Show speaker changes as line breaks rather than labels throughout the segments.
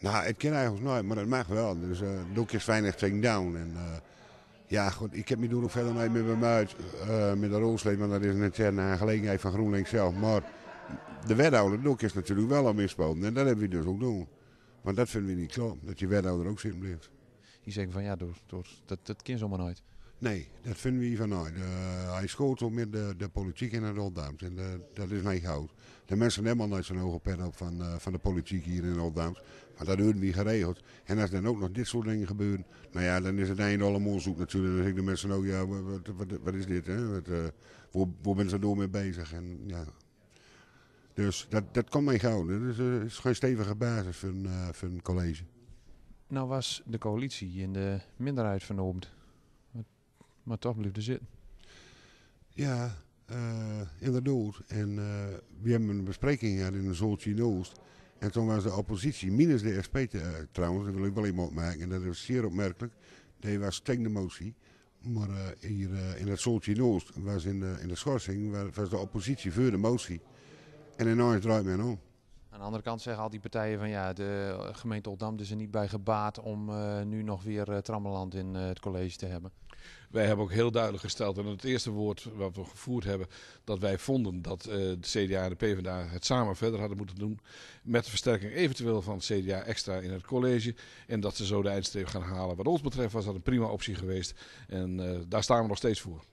Nou, ik ken eigenlijk nooit, maar dat mag wel. Dus uh, doekjes weinig take down. En, eh, ja, goed, ik heb me doen nog verder mee meer mijn met de rolsleep. maar dat is een interne aangelegenheid van GroenLinks zelf. Maar de wethouder is natuurlijk wel al inspoten. En dat hebben we dus ook doen. Want dat vinden we niet klopt, dat je wethouder ook zin blijft. Die zeggen van ja, door, door, dat, dat kind zomaar nooit. Nee, dat vinden we hier vanuit. Uh, eh, hij schoot met de, de politiek in Rotterdam. En eh, dat is mij goud. De mensen hebben al nooit zo'n hoge pet op van, eh, van de politiek hier in Rotterdam. Maar dat hebben niet geregeld. En als dan ook nog dit soort dingen gebeuren, nou ja, dan is het einde allemaal zoek natuurlijk. Dan zeggen de mensen ook, ja, wat, wat, wat is dit? Hè? Wat, waar, waar ben je door mee bezig? En, ja. Dus dat, dat kan mij goud. Dat is, geen stevige basis van, een college.
Nou was de coalitie in de minderheid vernoemd
maar toch bleef er zitten. Ja, uh, eh, inderdaad. En eh, we hebben een bespreking gehad in de zoltje Noost. En toen was de oppositie, minus de SP eh, trouwens, dat wil ik wel even opmerken. En dat is zeer opmerkelijk. Die was tegen de motie. Maar hier in het Soltje Noost was in de, in de schorsing was de oppositie voor de motie. En ineens draait men om.
Aan de andere kant zeggen al die partijen van ja, de gemeente Oldam is er niet bij gebaat om eh, nu nog weer uh, trammeland in eh, het college te hebben. Wij hebben ook heel duidelijk gesteld, en het eerste woord wat we gevoerd hebben, dat wij
vonden dat de CDA en de PvdA het samen verder hadden moeten doen. Met de versterking eventueel van het CDA extra in het college. En dat ze zo de eindstreep gaan halen. Wat ons betreft was dat een prima optie geweest. En daar staan we nog steeds voor.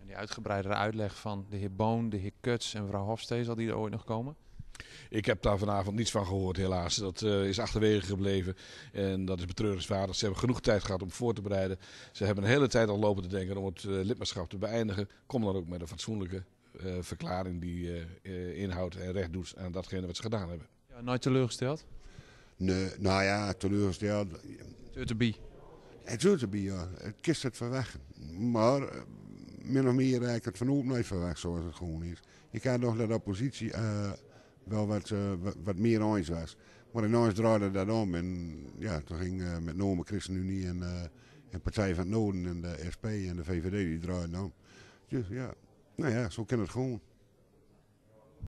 En die uitgebreidere uitleg van de heer Boon, de heer
Kuts en mevrouw
Hofstees, zal die er ooit nog komen? Ik heb daar vanavond niets van gehoord, helaas. Dat eh, is achterwege gebleven. En dat is betreurenswaardig. Ze hebben genoeg tijd gehad om voor te bereiden. Ze hebben een hele tijd al lopen te denken om het eh, lidmaatschap te beëindigen. Kom dan ook met een fatsoenlijke eh, verklaring die inhoudt en recht doet aan datgene wat ze gedaan hebben.
Ja, nooit teleurgesteld?
Nee, nou ja, teleurgesteld. Het to be. Het to be, ja. Het kist het verweg. Maar min of meer rijk het van van verweg, zoals het gewoon is. Je kan nog naar de oppositie wel eh, wat, wat, meer eens was. Maar in ons draaide dat om. En ja, toen ging uh, met name ChristenUnie en, eh, en Partij van het Noorden en de SP en de VVD die draaiden om. Dus ja, nou ja, zo kan het gewoon.